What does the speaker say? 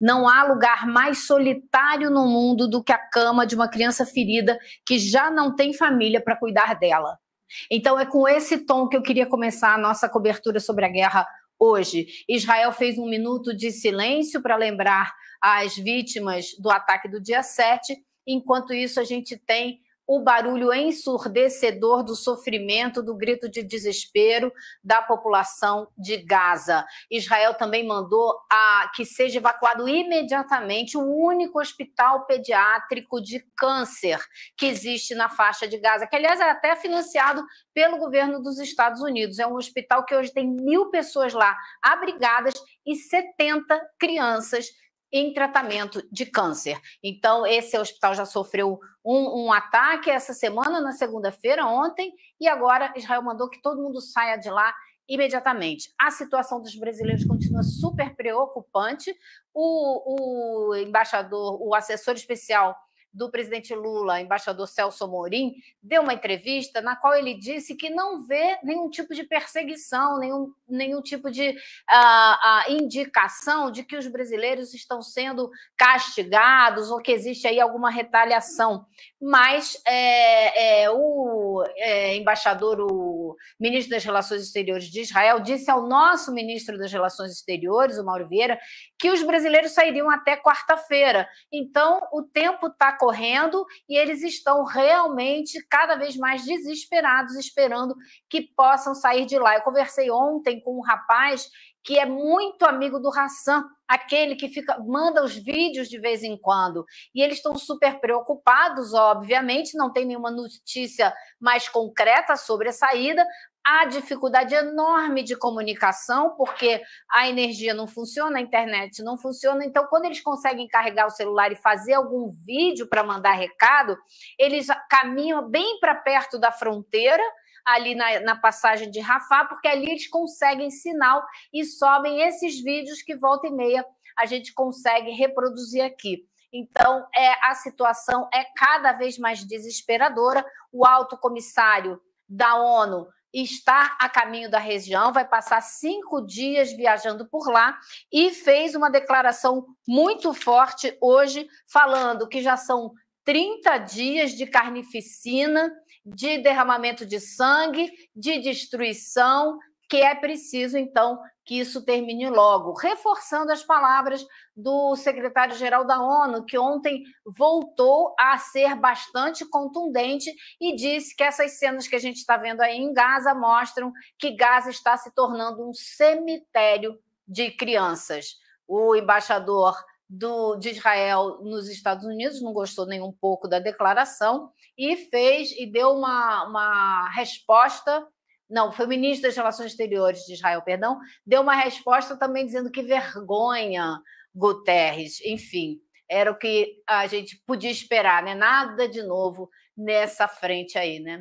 Não há lugar mais solitário no mundo do que a cama de uma criança ferida que já não tem família para cuidar dela. Então, é com esse tom que eu queria começar a nossa cobertura sobre a guerra hoje. Israel fez um minuto de silêncio para lembrar as vítimas do ataque do dia 7. Enquanto isso, a gente tem o barulho ensurdecedor do sofrimento, do grito de desespero da população de Gaza. Israel também mandou a, que seja evacuado imediatamente o único hospital pediátrico de câncer que existe na faixa de Gaza, que, aliás, é até financiado pelo governo dos Estados Unidos. É um hospital que hoje tem mil pessoas lá abrigadas e 70 crianças em tratamento de câncer. Então, esse hospital já sofreu um, um ataque essa semana, na segunda-feira, ontem, e agora Israel mandou que todo mundo saia de lá imediatamente. A situação dos brasileiros continua super preocupante. O, o embaixador, o assessor especial do presidente Lula, embaixador Celso Morim, deu uma entrevista na qual ele disse que não vê nenhum tipo de perseguição, nenhum, nenhum tipo de uh, uh, indicação de que os brasileiros estão sendo castigados ou que existe aí alguma retaliação. Mas é, é, o é, embaixador, o ministro das Relações Exteriores de Israel disse ao nosso ministro das Relações Exteriores, o Mauro Vieira, que os brasileiros sairiam até quarta-feira. Então, o tempo está correndo e eles estão realmente cada vez mais desesperados, esperando que possam sair de lá. Eu conversei ontem com um rapaz que é muito amigo do Hassan, aquele que fica manda os vídeos de vez em quando. E eles estão super preocupados, obviamente, não tem nenhuma notícia mais concreta sobre a saída, há dificuldade enorme de comunicação, porque a energia não funciona, a internet não funciona. Então, quando eles conseguem carregar o celular e fazer algum vídeo para mandar recado, eles caminham bem para perto da fronteira ali na, na, passagem de Rafá, porque ali eles conseguem sinal e sobem esses vídeos que volta e meia a gente consegue reproduzir aqui. Então, é, a situação é cada vez mais desesperadora. O alto comissário da ONU está a caminho da região, vai passar cinco dias viajando por lá e fez uma declaração muito forte hoje, falando que já são 30 dias de carnificina, de derramamento de sangue, de destruição, que é preciso, então, que isso termine logo. Reforçando as palavras do secretário-geral da ONU, que ontem voltou a ser bastante contundente e disse que essas cenas que a gente está vendo aí em Gaza mostram que Gaza está se tornando um cemitério de crianças. O embaixador do, de Israel nos Estados Unidos não gostou nem um pouco da declaração e fez e deu uma, uma resposta não, foi o ministro das Relações Exteriores de Israel, perdão, deu uma resposta também dizendo que vergonha Guterres, enfim, era o que a gente podia esperar, né? Nada de novo nessa frente aí, né?